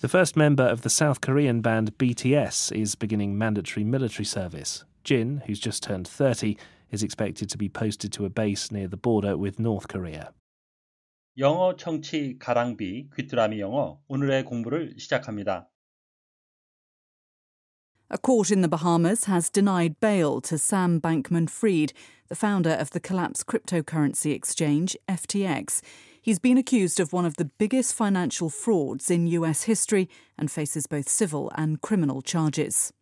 The first member of the South Korean band BTS is beginning mandatory military service. Jin, who's just turned 30, is expected to be posted to a base near the border with North Korea. 영어 청취 가랑비 귀뚜라미 영어 오늘의 공부를 시작합니다. A court in the Bahamas has denied bail to Sam Bankman Fried, the founder of the collapsed cryptocurrency exchange FTX. He's been accused of one of the biggest financial frauds in US history and faces both civil and criminal charges.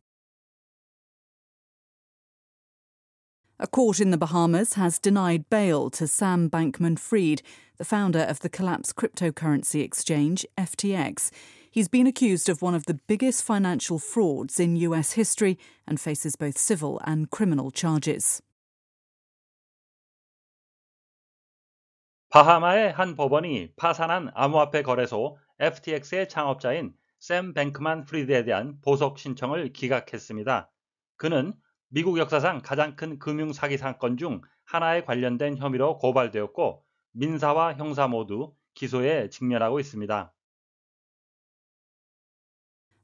A court in the Bahamas has denied bail to Sam Bankman Fried, the founder of the collapsed cryptocurrency exchange FTX. He's been accused of one of the biggest financial frauds in US history and faces both civil and criminal charges. 바하마의 한 법원이 파산한 암호화폐 거래소 FTX의 창업자인 샘 뱅크만 프리드에 대한 보석 신청을 기각했습니다. 그는 미국 역사상 가장 큰 금융 사기 사건 중 하나에 관련된 혐의로 고발되었고 민사와 형사 모두 기소에 직면하고 있습니다.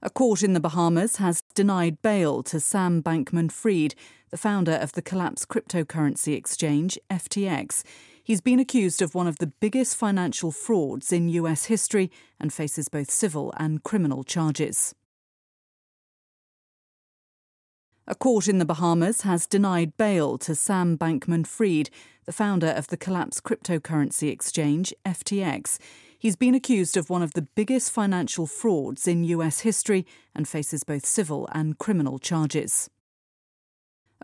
A court in the Bahamas has denied bail to Sam Bankman Fried, the founder of the collapsed cryptocurrency exchange FTX. He's been accused of one of the biggest financial frauds in US history and faces both civil and criminal charges. A court in the Bahamas has denied bail to Sam Bankman Fried, the founder of the collapsed cryptocurrency exchange FTX. He's been accused of one of the biggest financial frauds in US history and faces both civil and criminal charges.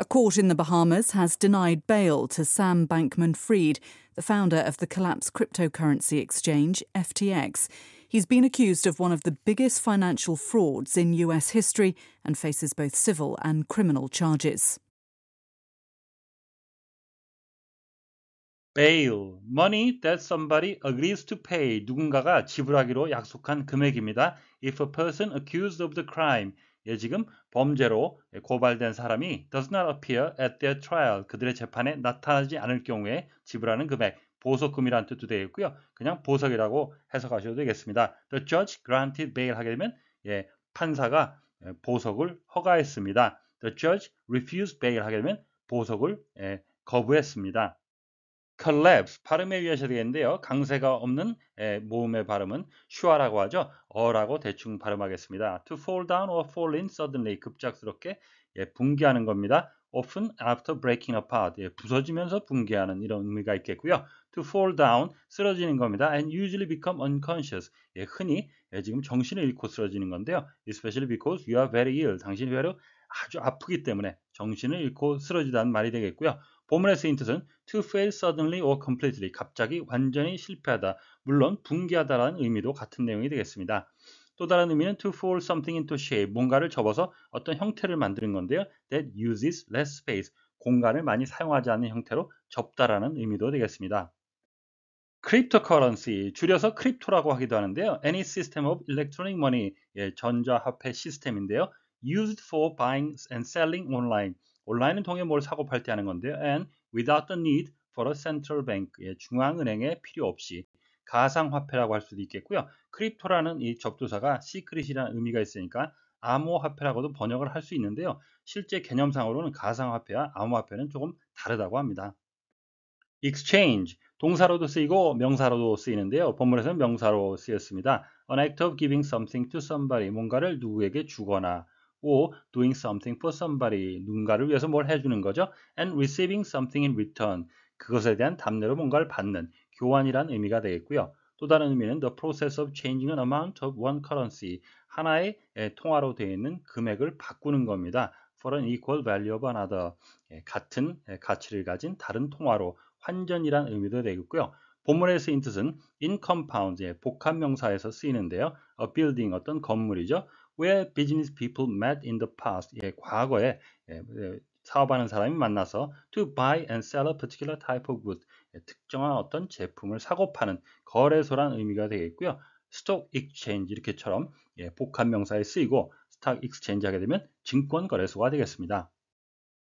A court in the Bahamas has denied bail to Sam Bankman Fried, the founder of the collapsed cryptocurrency exchange FTX. He's been accused of one of the biggest financial frauds in US history and faces both civil and criminal charges. bail, money that somebody agrees to pay 누군가가 지불하기로 약속한 금액입니다. If a person accused of the crime 예, 지금 범죄로 고발된 사람이 does not appear at their trial 그들의 재판에 나타나지 않을 경우에 지불하는 금액 보석금이라는 뜻도 되어 있고요. 그냥 보석이라고 해석하셔도 되겠습니다. The judge granted bail 하게 되면 예, 판사가 예, 보석을 허가했습니다. The judge refused bail 하게 되면 보석을 예, 거부했습니다. collapse 발음에 의하셔야 되겠는데요. 강세가 없는 에, 모음의 발음은 sure라고 하죠. 어라고 대충 발음하겠습니다. to fall down or fall in suddenly 급작스럽게 예, 붕괴하는 겁니다. often after breaking apart 예, 부서지면서 붕괴하는 이런 의미가 있겠고요. to fall down 쓰러지는 겁니다. and usually become unconscious 예, 흔히 예, 지금 정신을 잃고 쓰러지는 건데요. especially because you are very ill 당신이 바로 아주 아프기 때문에 정신을 잃고 쓰러지다는 말이 되겠고요. 본문의 쓰인 뜻은 to fail suddenly or completely 갑자기 완전히 실패하다 물론 붕괴하다라는 의미도 같은 내용이 되겠습니다. 또 다른 의미는 to fold something into shape 뭔가를 접어서 어떤 형태를 만드는 건데요. that uses less space 공간을 많이 사용하지 않는 형태로 접다라는 의미도 되겠습니다. 크립토커런시 줄여서 크립토라고 하기도 하는데요. Any system of electronic money 예, 전자화폐 시스템인데요. Used for buying and selling online 온라인을 통해 뭘 사고 팔 때 하는 건데요. And without the need for a central bank. 예, 중앙은행에 필요 없이 가상화폐라고 할 수도 있겠고요. 크립토라는 이 접두사가 시크릿이라는 의미가 있으니까 암호화폐라고도 번역을 할 수 있는데요. 실제 개념상으로는 가상화폐와 암호화폐는 조금 다르다고 합니다. exchange 동사로도 쓰이고 명사로도 쓰이는데요. 본문에서는 명사로 쓰였습니다. an act of giving something to somebody 뭔가를 누구에게 주거나 or doing something for somebody 누군가를 위해서 뭘 해주는 거죠. and receiving something in return 그것에 대한 답례로 뭔가를 받는 교환이란 의미가 되겠고요. 또 다른 의미는 the process of changing an amount of one currency 하나의 통화로 되어 있는 금액을 바꾸는 겁니다. for an equal value of another 같은 가치를 가진 다른 통화로 환전이란 의미도 되겠고요. 본문에 쓰인 뜻은 in compound, 예, 복합명사에서 쓰이는데요. a building, 어떤 건물이죠. where business people met in the past. 예, 과거에 예, 사업하는 사람이 만나서 to buy and sell a particular type of good. 예, 특정한 어떤 제품을 사고 파는 거래소란 의미가 되겠고요. stock exchange 이렇게처럼 복합 명사에 쓰이고 stock exchange 하게 되면 증권 거래소가 되겠습니다.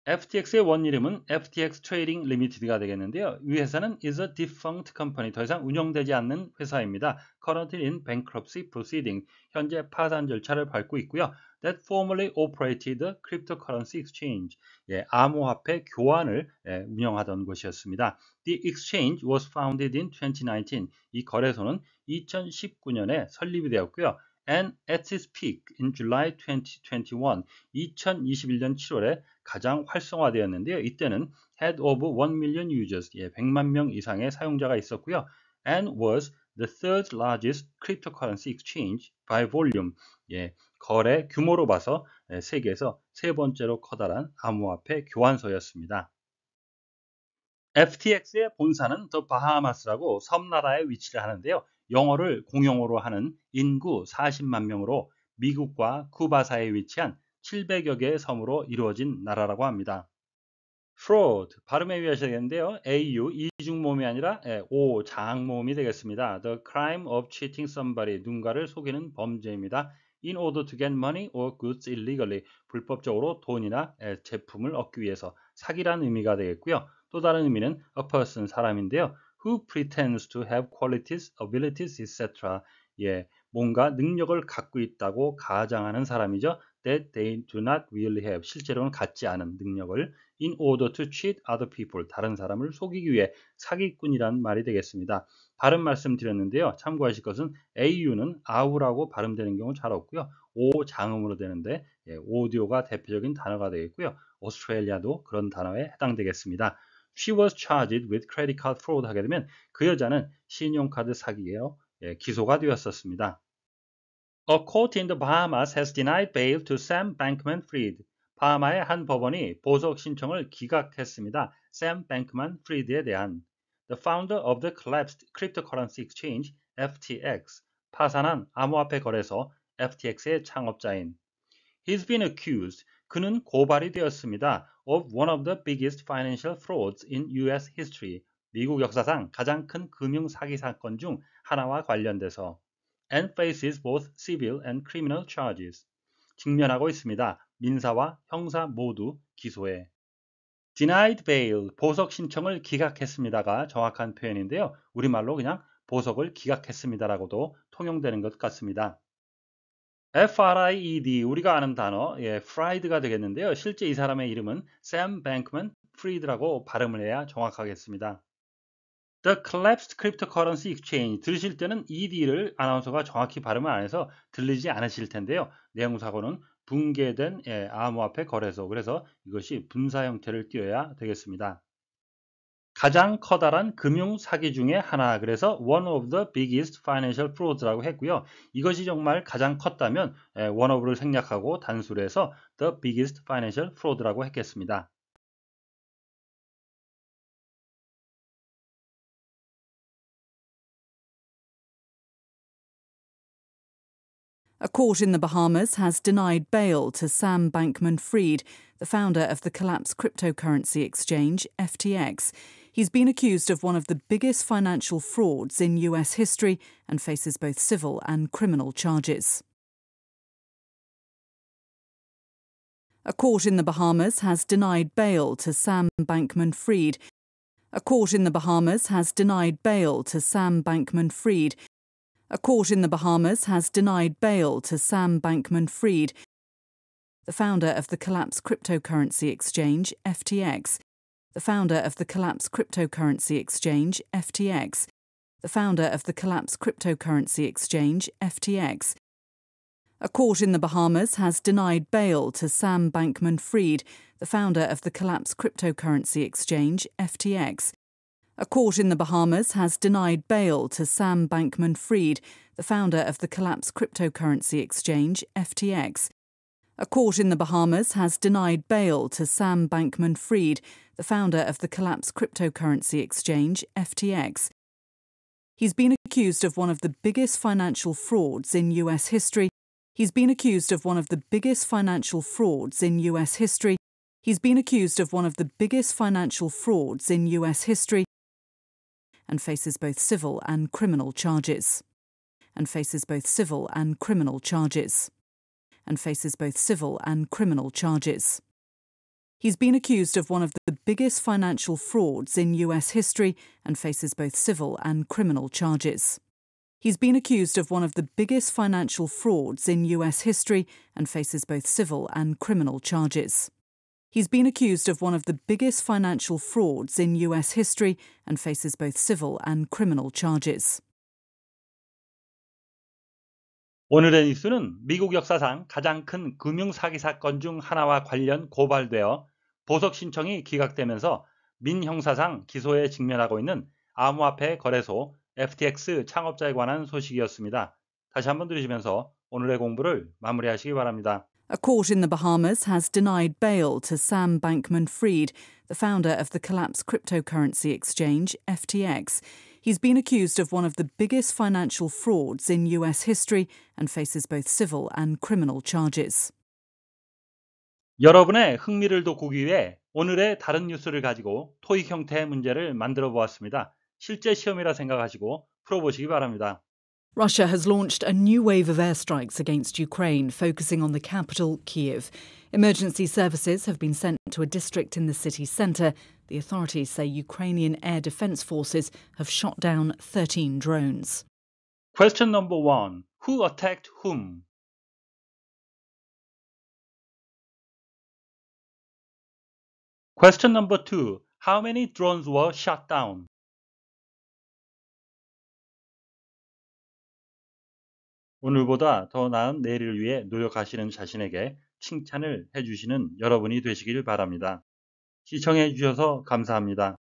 FTX의 원 이름은 FTX Trading Limited가 되겠는데요. 이 회사는 is a defunct company, 더 이상 운영되지 않는 회사입니다. Currently in bankruptcy proceeding, 현재 파산 절차를 밟고 있고요. That formerly operated cryptocurrency exchange, 예, 암호화폐 교환을 예, 운영하던 곳이었습니다. The exchange was founded in 2019, 이 거래소는 2019년에 설립이 되었고요. and at its peak in July 2021, 2021년 7월에 가장 활성화되었는데요. 이때는 had e o f 1 million users, 예, 100만 명 이상의 사용자가 있었고요. and was the third largest cryptocurrency exchange by volume, 예, 거래 규모로 봐서 세계에서 세 번째로 커다란 암호화폐 교환소였습니다. FTX의 본사는 더 바하마스라고 섬나라에 위치를 하는데요. 영어를 공용어로 하는 인구 40만 명으로 미국과 쿠바 사이에 위치한 700여 개의 섬으로 이루어진 나라라고 합니다. fraud 발음에 의하셔야 되는데요. au 이중 모음이 아니라 예, o 장 모음이 되겠습니다. The crime of cheating somebody 누군가를 속이는 범죄입니다. In order to get money or goods illegally 불법적으로 돈이나 예, 제품을 얻기 위해서 사기란 의미가 되겠고요. 또 다른 의미는 a person 사람인데요. who 그 pretends to have qualities, abilities, etc. 예, 뭔가 능력을 갖고 있다고 가장하는 사람이죠. That they do not really have. 실제로는 갖지 않은 능력을 in order to cheat other people. 다른 사람을 속이기 위해 사기꾼이란 말이 되겠습니다. 발음 말씀드렸는데요. 참고하실 것은 au는 아우라고 발음되는 경우 잘 없고요. 오 장음으로 되는데 예, 오디오가 대표적인 단어가 되겠고요. 오스트레일리아도 그런 단어에 해당되겠습니다. she was charged with credit card fraud 하게 되면 그 여자는 신용카드 사기에요. 예, 기소가 되었었습니다. A court in the Bahamas has denied bail to Sam Bankman-Fried. 바하마의 한 법원이 보석 신청을 기각했습니다. 샘 뱅크만 프리드에 대한 The founder of the collapsed cryptocurrency exchange FTX 파산한 암호화폐 거래소 FTX의 창업자인 He's been accused. 그는 고발이 되었습니다. of one of the biggest financial frauds in US history. 미국 역사상 가장 큰 금융 사기 사건 중 하나와 관련돼서 and faces both civil and criminal charges. 직면하고 있습니다. 민사와 형사 모두 기소해. denied bail, 보석 신청을 기각했습니다가 정확한 표현인데요. 우리말로 그냥 보석을 기각했습니다라고도 통용되는 것 같습니다. F-R-I-E-D 우리가 아는 단어 예, Fried가 되겠는데요. 실제 이 사람의 이름은 Sam Bankman-Fried라고 발음을 해야 정확하겠습니다. The collapsed cryptocurrency exchange 들으실 때는 ED를 아나운서가 정확히 발음을 안 해서 들리지 않으실 텐데요. 내용사고는 붕괴된 예, 암호화폐 거래소 그래서 이것이 분사 형태를 띄어야 되겠습니다. 가장 커다란 금융 사기 중에 하나. 그래서 one of the biggest financial frauds라고 했고요. 이것이 정말 가장 컸다면 one of를 생략하고 단수해서 the biggest financial fraud라고 했겠습니다. A court in the Bahamas has denied bail to Sam Bankman Fried, the founder of the collapsed cryptocurrency exchange FTX. He's been accused of one of the biggest financial frauds in US history and faces both civil and criminal charges. A court in the Bahamas has denied bail to Sam Bankman Fried. A court in the Bahamas has denied bail to Sam Bankman Fried. A court in the Bahamas has denied bail to Sam Bankman Fried, the founder of the collapsed cryptocurrency exchange FTX the founder of the collapse cryptocurrency exchange FTX, the founder of the collapse cryptocurrency exchange FTX. A court in the Bahamas has denied bail to Sam Bankman Fried, the founder of the collapse cryptocurrency exchange FTX. A court in the Bahamas has denied bail to Sam Bankman Fried, the founder of the collapse cryptocurrency exchange FTX. A court in the Bahamas has denied bail to Sam Bankman Fried, the founder of the collapsed cryptocurrency exchange FTX. He's been accused of one of the biggest financial frauds in US history. He's been accused of one of the biggest financial frauds in US history. He's been accused of one of the biggest financial frauds in US history and faces both civil and criminal charges. And faces both civil and criminal charges and faces both civil and criminal charges. He's been accused of one of the biggest financial frauds in US history and faces both civil and criminal charges. He's been accused of one of the biggest financial frauds in US history and faces both civil and criminal charges. He's been accused of one of the biggest financial frauds in US history and faces both civil and criminal charges. 오늘의 뉴스는 미국 역사상 가장 큰 금융 사기 사건 중 하나와 관련 고발되어 보석 신청이 기각되면서 민형사상 기소에 직면하고 있는 암호화폐 거래소 FTX 창업자에 관한 소식이었습니다. 다시 한번 들으시면서 오늘의 공부를 마무리하시기 바랍니다. A court in the Bahamas has denied bail to Sam Bankman Fried, the founder of the collapsed cryptocurrency exchange FTX. He's been accused of one of the biggest financial frauds in US history and faces both civil and criminal charges. 여러분의 흥미를 돋구기 위해 오늘의 다른 뉴스를 가지고 토익 형태의 문제를 만들어 보았습니다. 실제 시험이라 생각하시고 풀어보시기 바랍니다. Russia has launched a new wave of airstrikes against Ukraine, focusing on the capital, Kiev. Emergency services have been sent to a district in the city centre. The authorities say Ukrainian air defence forces have shot down 13 drones. Question number one Who attacked whom? Question number two How many drones were shot down? 오늘보다 더 나은 내일을 위해 노력하시는 자신에게 칭찬을 해주시는 여러분이 되시길 바랍니다. 시청해 주셔서 감사합니다.